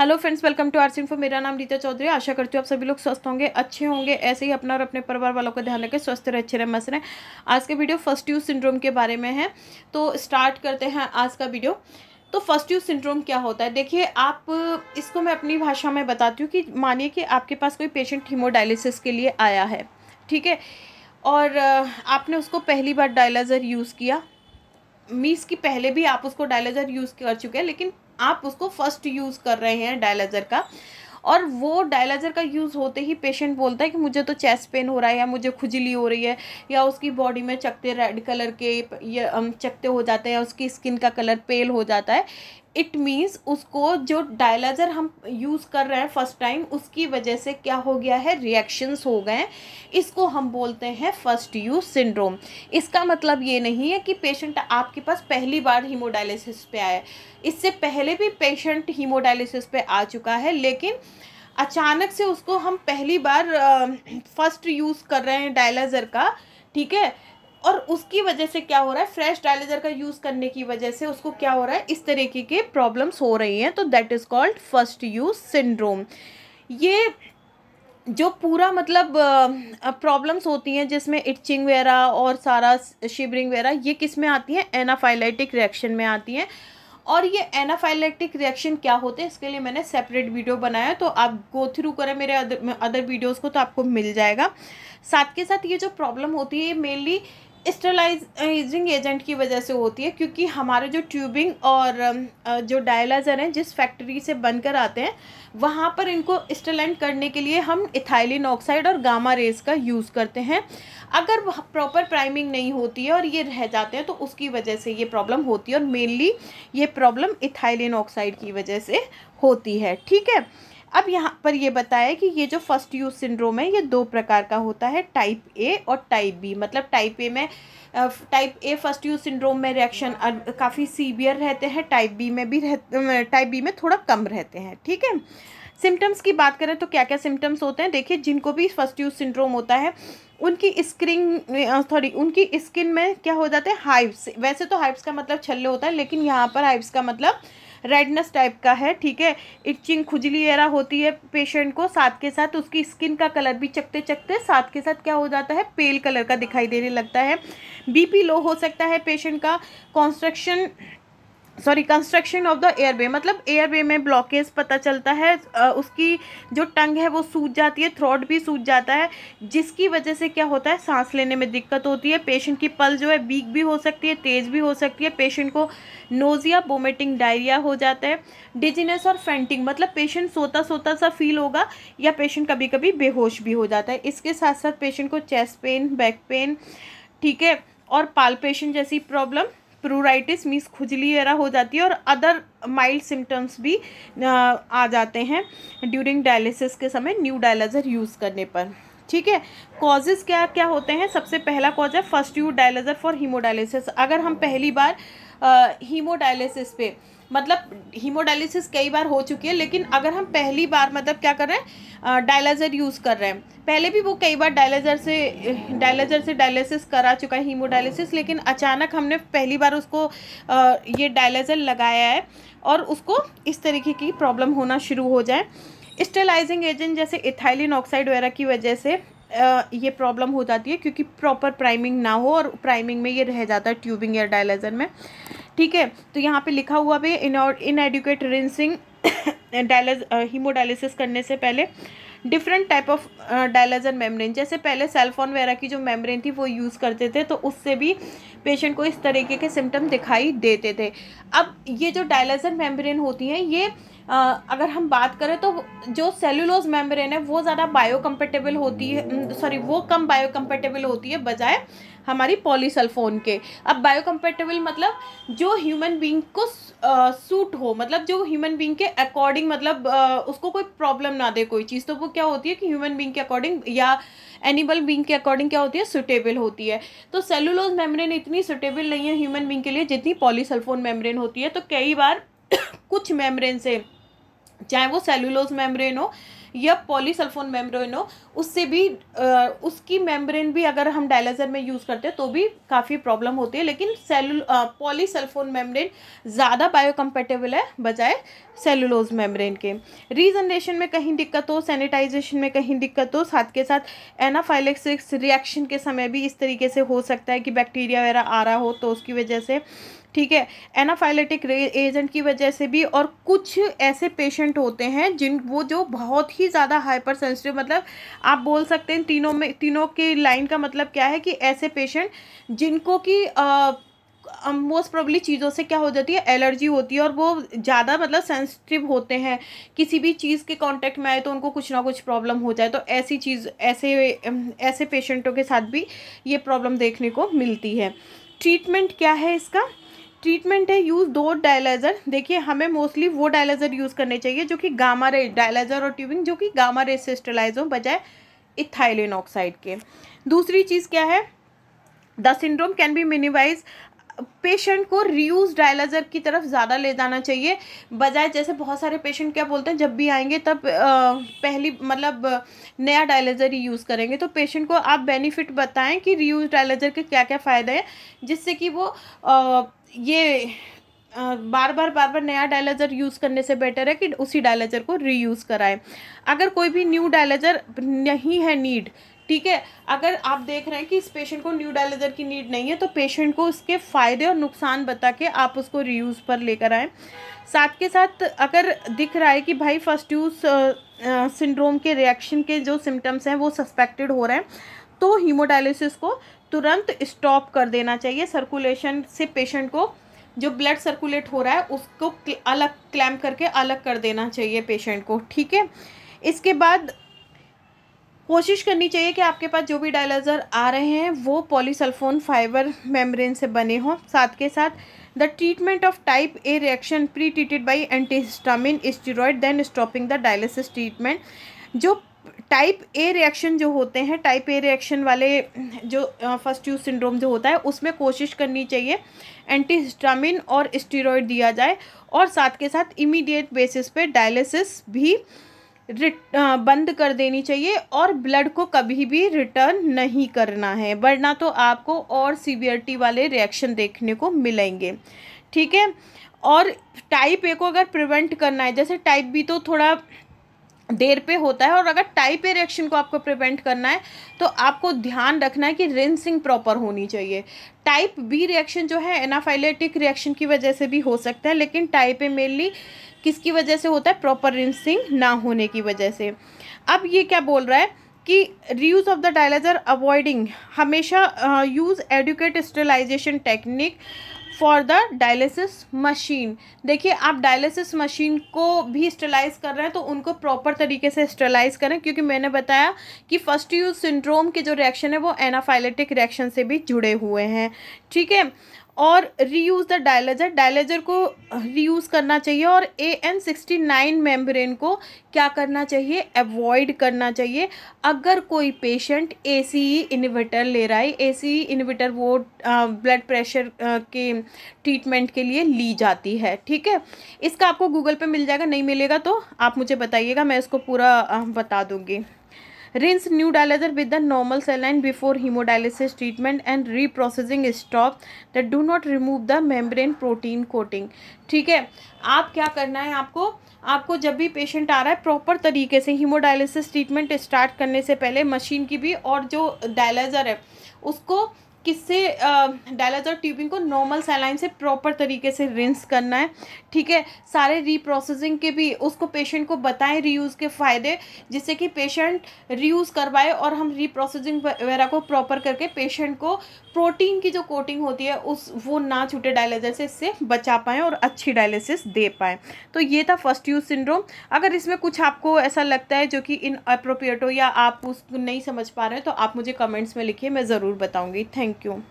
Hello friends welcome to R info मेरा नाम रीता चौधरी आशा करती हूँ आप सभी लोग स्वस्थ होंगे अच्छे होंगे ऐसे ही अपना और अपने परिवार वालों का ध्यान रखें स्वस्थ रहे अच्छे रहे मस्त रहे आज के वीडियो फर्स्ट यूज सिंड्रोम के बारे में है तो स्टार्ट करते हैं आज का वीडियो तो फर्स्ट यूज सिंड्रोम क्या होता है देखिए आप इसको मैं अपनी भाषा में बताती हूँ कि मानिए कि आपके पास कोई पेशेंट हीमोडायलिसिस के लिए आया है ठीक है और आपने उसको पहली बार डायलाइजर यूज़ किया मीस की पहले भी आप उसको डायलाइजर यूज़ कर चुके हैं लेकिन आप उसको फर्स्ट यूज़ कर रहे हैं डायलाइजर का और वो डायलाइजर का यूज़ होते ही पेशेंट बोलता है कि मुझे तो चेस्ट पेन हो रहा है या मुझे खुजली हो रही है या उसकी बॉडी में चकते रेड कलर के ये चकते हो जाते हैं उसकी स्किन का कलर पेल हो जाता है इट मीन्स उसको जो डायलाइजर हम यूज़ कर रहे हैं फर्स्ट टाइम उसकी वजह से क्या हो गया है रिएक्शंस हो गए इसको हम बोलते हैं फर्स्ट यूज सिंड्रोम इसका मतलब ये नहीं है कि पेशेंट आपके पास पहली बार हीमोडायलिसिस पे आया इससे पहले भी पेशेंट हीमोडायलिसिस पे आ चुका है लेकिन अचानक से उसको हम पहली बार फर्स्ट यूज़ कर रहे हैं डायलाइजर का ठीक है और उसकी वजह से क्या हो रहा है फ्रेश डायलेजर का यूज़ करने की वजह से उसको क्या हो रहा है इस तरीके के प्रॉब्लम्स हो रही हैं तो that is called first use syndrome ये जो पूरा मतलब प्रॉब्लम्स होती हैं जिसमें इचिंग वगैरह और सारा शिवरिंग वगैरह ये किस में आती हैं एनाफाइलाइटिक रिएक्शन में आती हैं और ये एनाफाइलेक्टिक रिएक्शन क्या होते हैं इसके लिए मैंने सेपरेट वीडियो बनाया तो आप गो थ्रू करें मेरे अदर अदर वीडियोज़ को तो आपको मिल जाएगा साथ के साथ ये जो प्रॉब्लम होती है ये मेनली स्टेलाइजिंग एजेंट की वजह से होती है क्योंकि हमारे जो ट्यूबिंग और जो डायलाइजर हैं जिस फैक्ट्री से बनकर आते हैं वहाँ पर इनको स्टरलाइन करने के लिए हम इथाइलिन ऑक्साइड और गामा रेज का यूज़ करते हैं अगर प्रॉपर प्राइमिंग नहीं होती है और ये रह जाते हैं तो उसकी वजह से ये प्रॉब्लम होती है और मेनली ये प्रॉब्लम इथाइलिन ऑक्साइड की वजह से होती है ठीक है अब यहाँ पर ये बताया कि ये जो फर्स्ट यूज सिंड्रोम है ये दो प्रकार का होता है टाइप ए और टाइप बी मतलब टाइप ए में type A first use syndrome में रिएक्शन काफ़ी सीवियर रहते हैं टाइप बी में भी रह टाइप बी में थोड़ा कम रहते हैं ठीक है सिम्टम्स की बात करें तो क्या क्या सिम्टम्स होते हैं देखिए जिनको भी फर्स्ट यूज सिंड्रोम होता है उनकी स्क्रीन सॉरी उनकी स्किन में क्या हो जाते हैं हाइव्स वैसे तो हाइव्स का मतलब छल्ले होता है लेकिन यहाँ पर हाइव्स का मतलब रेडनेस टाइप का है ठीक है इचिंग खुजली वगैरह होती है पेशेंट को साथ के साथ उसकी स्किन का कलर भी चकते चकते साथ के साथ क्या हो जाता है पेल कलर का दिखाई देने लगता है बीपी लो हो सकता है पेशेंट का construction sorry construction of the airway मतलब एयरवे में ब्लॉकेज पता चलता है उसकी जो टंग है वो सूज जाती है थ्रोट भी सूज जाता है जिसकी वजह से क्या होता है सांस लेने में दिक्कत होती है पेशेंट की पल जो है वीक भी हो सकती है तेज़ भी हो सकती है पेशेंट को नोजिया वोमिटिंग डायरिया हो जाता है डिजीनेस और फेंटिंग मतलब पेशेंट सोता सोता सा फील होगा या पेशेंट कभी कभी बेहोश भी हो जाता है इसके साथ साथ पेशेंट को चेस्ट पेन बैक पेन ठीक है और पालपेशन जैसी प्रॉब्लम प्रूराइटिस मीस खुजली वगैरह हो जाती है और अदर माइल्ड सिम्टम्स भी आ जाते हैं ड्यूरिंग डायलिसिस के समय न्यू डायलाइजर यूज़ करने पर ठीक है कॉजेज़ क्या क्या होते हैं सबसे पहला कॉज है first use dialyser for haemodialysis अगर हम पहली बार हीमोडायलिसिस पे मतलब हीमोडायलिसिस कई बार हो चुकी है लेकिन अगर हम पहली बार मतलब क्या कर रहे हैं डायलाइजर यूज़ कर रहे हैं पहले भी वो कई बार डायलाइजर से डायलाइजर से डायलिसिस करा चुका है हीमोडायलिसिस लेकिन अचानक हमने पहली बार उसको आ, ये डायलाइजर लगाया है और उसको इस तरीके की प्रॉब्लम होना शुरू हो जाए स्टेलाइजिंग एजेंट जैसे इथाइलिन ऑक्साइड वगैरह की वजह से ये प्रॉब्लम हो जाती है क्योंकि प्रॉपर प्राइमिंग ना हो और प्राइमिंग में ये रह जाता है ट्यूबिंग या डायलाइजर में ठीक है तो यहाँ पे लिखा हुआ भी in inadequate rinsing dialysis haemodialysis करने से पहले different type of dialyser membrane जैसे पहले सेलफोन वगैरह की जो मेम्ब्रेन थी वो यूज़ करते थे तो उससे भी पेशेंट को इस तरीके के सिम्टम दिखाई देते थे अब ये जो डायलाइजन मेम्ब्रेन होती हैं ये आ, uh, अगर हम बात करें तो जो सेलुलोज मेम्ब्रेन है वो ज़्यादा बायोकम्पेटेबल होती है सॉरी वो कम बायोकम्पेटेबल होती है बजाय हमारी पॉलीसल्फोन के अब बायोकम्पेटेबल मतलब जो ह्यूमन बींग को सूट हो मतलब जो ह्यूमन बींग के अकॉर्डिंग मतलब उसको कोई प्रॉब्लम ना दे कोई चीज़ तो वो क्या होती है कि ह्यूमन बींग के अकॉर्डिंग या एनिमल बींग के अकॉर्डिंग क्या होती है सुटेबल होती है तो सेलुलोज मेम्ब्रेन इतनी सुटेबल नहीं है ह्यूमन बींग के लिए जितनी पॉलीसल्फोन मेम्ब्रेन होती है तो कई बार कुछ मेम्ब्रेन से चाहे वो सेलुलोज मेम्ब्रेन हो या पॉलीसल्फोन मेम्ब्रेन हो उससे भी आ, उसकी मेम्ब्रेन भी अगर हम डायलाइजर में यूज़ करते हैं तो भी काफ़ी प्रॉब्लम होती है लेकिन सेलुल पॉलीसल्फोन मेम्ब्रेन ज़्यादा बायोकम्पेटेबल है बजाय सेलुलोज मेम्ब्रेन के रीजनरेशन में कहीं दिक्कत हो सैनिटाइजेशन में कहीं दिक्कत हो साथ के साथ एनाफाइलेक्सिक्स रिएक्शन के समय भी इस तरीके से हो सकता है कि बैक्टीरिया वगैरह आ रहा हो तो उसकी वजह से ठीक है एनाफाइलेटिक एजेंट की वजह से भी और कुछ ऐसे पेशेंट होते हैं जिन वो जो बहुत ही ज़्यादा हाइपर सेंसिटिव मतलब आप बोल सकते हैं तीनों में तीनों के लाइन का मतलब क्या है कि ऐसे पेशेंट जिनको कि मोस्ट प्रॉब्ली चीज़ों से क्या हो जाती है एलर्जी होती है और वो ज़्यादा मतलब सेंसिटिव होते हैं किसी भी चीज़ के कांटेक्ट में आए तो उनको कुछ ना कुछ प्रॉब्लम हो जाए तो ऐसी चीज़ ऐसे ऐसे पेशेंटों के साथ भी ये प्रॉब्लम देखने को मिलती है ट्रीटमेंट क्या है इसका ट्रीटमेंट है यूज़ दो डायलाइजर देखिए हमें मोस्टली वो डायलाइजर यूज़ करने चाहिए जो कि गामा रे डायलाइजर और ट्यूबिंग जो कि गामा रे सिस्टलाइज हो बजाय इथाइलिन ऑक्साइड के दूसरी चीज़ क्या है the syndrome can be minimise patient को रीयूज डायलाइजर की तरफ ज़्यादा ले जाना चाहिए बजाय जैसे बहुत सारे पेशेंट क्या बोलते हैं जब भी आएंगे तब पहली मतलब नया डायलाइजर ही यूज़ करेंगे तो पेशेंट को आप बेनिफिट बताएं कि रीयूज डायलाइजर के क्या क्या फ़ायदे हैं जिससे कि वो ये बार बार बार बार नया डायलाइजर यूज़ करने से बेटर है कि उसी डायलाइजर को रीयूज़ कराएं अगर कोई भी न्यू डायलाइजर नहीं है नीड ठीक है अगर आप देख रहे हैं कि इस पेशेंट को न्यू डायलिजर की नीड नहीं है तो पेशेंट को उसके फ़ायदे और नुकसान बता के आप उसको रीयूज़ पर लेकर आएँ साथ के साथ अगर दिख रहा है कि भाई फर्स्ट यूज़ सिंड्रोम के रिएक्शन के जो सिम्टम्स हैं वो सस्पेक्टेड हो रहे हैं तो हीमोडायलिसिस को तुरंत स्टॉप कर देना चाहिए सर्कुलेशन से पेशेंट को जो ब्लड सर्कुलेट हो रहा है उसको अलग क्लैम करके अलग कर देना चाहिए पेशेंट को ठीक है इसके बाद कोशिश करनी चाहिए कि आपके पास जो भी डायलाइजर आ रहे हैं वो पॉलीसल्फोन फाइबर मेम्ब्रेन से बने हों साथ के साथ the treatment of type A reaction pre treated by antihistamine steroid then stopping the dialysis treatment जो टाइप ए रिएक्शन जो होते हैं टाइप ए रिएक्शन वाले जो फर्स्ट यू सिंड्रोम जो होता है उसमें कोशिश करनी चाहिए एंटी हिस्टामिन और स्टीरोड दिया जाए और साथ के साथ इमीडिएट बेसिस पे डायलिसिस भी बंद कर देनी चाहिए और ब्लड को कभी भी रिटर्न नहीं करना है वरना तो आपको और सीवियरिटी वाले रिएक्शन देखने को मिलेंगे ठीक है और टाइप ए को अगर प्रिवेंट करना है जैसे टाइप बी तो थोड़ा देर पे होता है और अगर टाइप ए रिएक्शन को आपको प्रिवेंट करना है तो आपको ध्यान रखना है कि रिंसिंग प्रॉपर होनी चाहिए टाइप बी रिएक्शन जो है एनाफाइलेटिक रिएक्शन की वजह से भी हो सकता है लेकिन टाइप ए मेनली किसकी वजह से होता है प्रॉपर रिंसिंग ना होने की वजह से अब ये क्या बोल रहा है कि reuse of the dialyser avoiding हमेशा use adequate sterilisation technique for the dialysis machine देखिए आप डायलिसिस मशीन को भी स्टेलाइज कर रहे हैं तो उनको प्रॉपर तरीके से स्टेलाइज करें क्योंकि मैंने बताया कि फर्स्ट यूज सिंड्रोम के जो रिएक्शन है वो एनाफाइलेटिक रिएक्शन से भी जुड़े हुए हैं ठीक है और रीयूज़ द डायलेजर डायलेजर को रीयूज़ uh, करना चाहिए और A N sixty nine membrane को क्या करना चाहिए अवॉइड करना चाहिए अगर कोई पेशेंट ए सी ई इन्वर्टर ले रहा है ए सी ई इन्वर्टर वो ब्लड uh, प्रेशर uh, के ट्रीटमेंट के लिए ली जाती है ठीक है इसका आपको गूगल पे मिल जाएगा नहीं मिलेगा तो आप मुझे बताइएगा मैं इसको पूरा बता दूँगी rinse new dialyser with the normal saline before haemodialysis treatment and reprocessing stop that do not remove the membrane protein coating ठीक है आप क्या करना है आपको आपको जब भी पेशेंट आ रहा है प्रॉपर तरीके से हीमोडायलिसिस ट्रीटमेंट स्टार्ट करने से पहले मशीन की भी और जो डायलाइजर है उसको किससे डायलाज और ट्यूबिंग को नॉर्मल सैलाइन से प्रॉपर तरीके से रिंस करना है ठीक है सारे रीप्रोसेसिंग के भी उसको पेशेंट को बताएं रीयूज़ के फ़ायदे जिससे कि पेशेंट रीयूज़ करवाए और हम रीप्रोसेसिंग वगैरह को प्रॉपर करके पेशेंट को प्रोटीन की जो कोटिंग होती है उस वो ना छूटे डायलिसिस से इससे बचा पाएँ और अच्छी डायलिसिस दे पाएँ तो ये था फर्स्ट यूज सिंड्रोम अगर इसमें कुछ आपको ऐसा लगता है जो कि इन अप्रोप्रिएट हो या आप उसको नहीं समझ पा रहे हैं तो आप मुझे कमेंट्स में लिखिए मैं ज़रूर बताऊँगी थैंक gerekiyor.